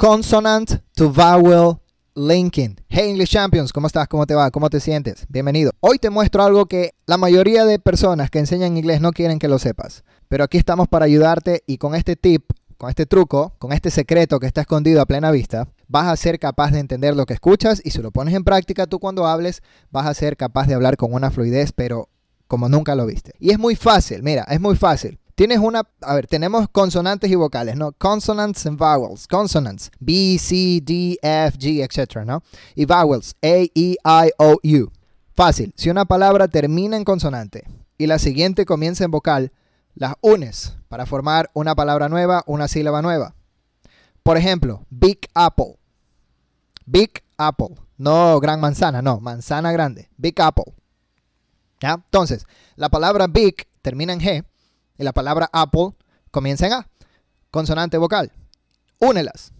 Consonant to Vowel Linking. Hey English Champions, ¿cómo estás? ¿Cómo te va? ¿Cómo te sientes? Bienvenido. Hoy te muestro algo que la mayoría de personas que enseñan inglés no quieren que lo sepas. Pero aquí estamos para ayudarte y con este tip, con este truco, con este secreto que está escondido a plena vista, vas a ser capaz de entender lo que escuchas y si lo pones en práctica tú cuando hables, vas a ser capaz de hablar con una fluidez, pero como nunca lo viste. Y es muy fácil, mira, es muy fácil. Tienes una, a ver, tenemos consonantes y vocales, ¿no? Consonants and vowels. Consonants, B, C, D, F, G, etc., ¿no? Y vowels, A, E, I, O, U. Fácil, si una palabra termina en consonante y la siguiente comienza en vocal, las unes para formar una palabra nueva, una sílaba nueva. Por ejemplo, Big Apple. Big Apple. No gran manzana, no, manzana grande. Big Apple. ¿Ya? Entonces, la palabra big termina en G y la palabra Apple comienza en A, consonante vocal. Únelas.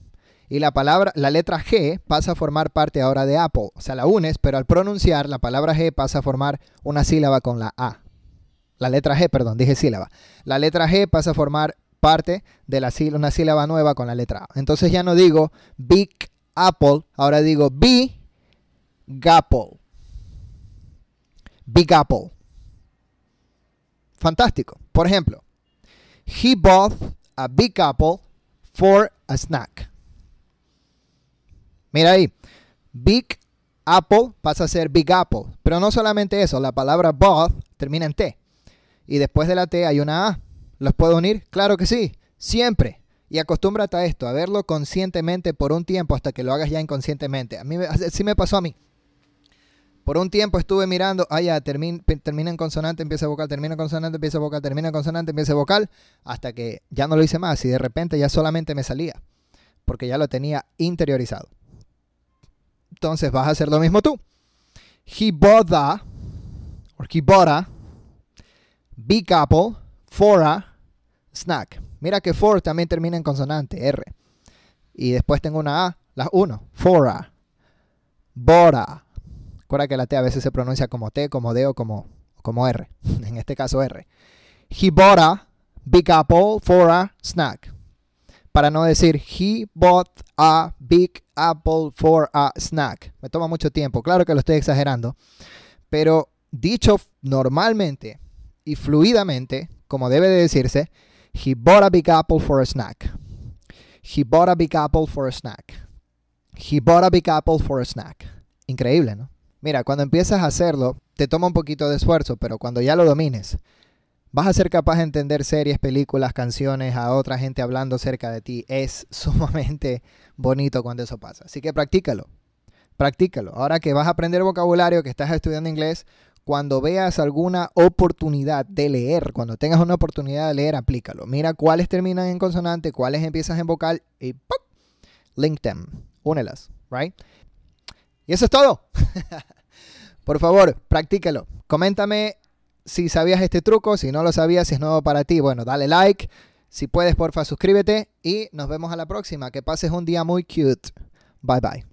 Y la palabra, la letra G pasa a formar parte ahora de Apple. O sea, la unes, pero al pronunciar la palabra G pasa a formar una sílaba con la A. La letra G, perdón, dije sílaba. La letra G pasa a formar parte de la sílaba, una sílaba nueva con la letra A. Entonces ya no digo Big Apple, ahora digo Big Apple. Big Apple. Fantástico. Por ejemplo, he bought a big apple for a snack. Mira ahí, big apple pasa a ser big apple. Pero no solamente eso, la palabra both termina en T. Y después de la T hay una A. ¿Los puedo unir? Claro que sí, siempre. Y acostúmbrate a esto, a verlo conscientemente por un tiempo hasta que lo hagas ya inconscientemente. A mí así me pasó a mí. Por un tiempo estuve mirando, ah, ya, termina, en consonante, empieza vocal, termina en consonante, empieza vocal, termina en consonante, empieza vocal, hasta que ya no lo hice más y de repente ya solamente me salía, porque ya lo tenía interiorizado. Entonces vas a hacer lo mismo tú. a, or a, big apple, fora, snack. Mira que for también termina en consonante, R. Y después tengo una A, las 1, fora, bora Recuerda que la T a veces se pronuncia como T, como D o como, como R. En este caso R. He bought a big apple for a snack. Para no decir he bought a big apple for a snack. Me toma mucho tiempo. Claro que lo estoy exagerando. Pero dicho normalmente y fluidamente, como debe de decirse, he bought a big apple for a snack. He bought a big apple for a snack. He bought a big apple for a snack. Increíble, ¿no? Mira, cuando empiezas a hacerlo, te toma un poquito de esfuerzo, pero cuando ya lo domines, vas a ser capaz de entender series, películas, canciones, a otra gente hablando cerca de ti. Es sumamente bonito cuando eso pasa. Así que practícalo. Practícalo. Ahora que vas a aprender vocabulario, que estás estudiando inglés, cuando veas alguna oportunidad de leer, cuando tengas una oportunidad de leer, aplícalo. Mira cuáles terminan en consonante, cuáles empiezas en vocal y ¡pop! link them. Únelas, right? Y eso es todo. Por favor, practícalo. Coméntame si sabías este truco, si no lo sabías, si es nuevo para ti. Bueno, dale like. Si puedes, porfa, suscríbete y nos vemos a la próxima. Que pases un día muy cute. Bye bye.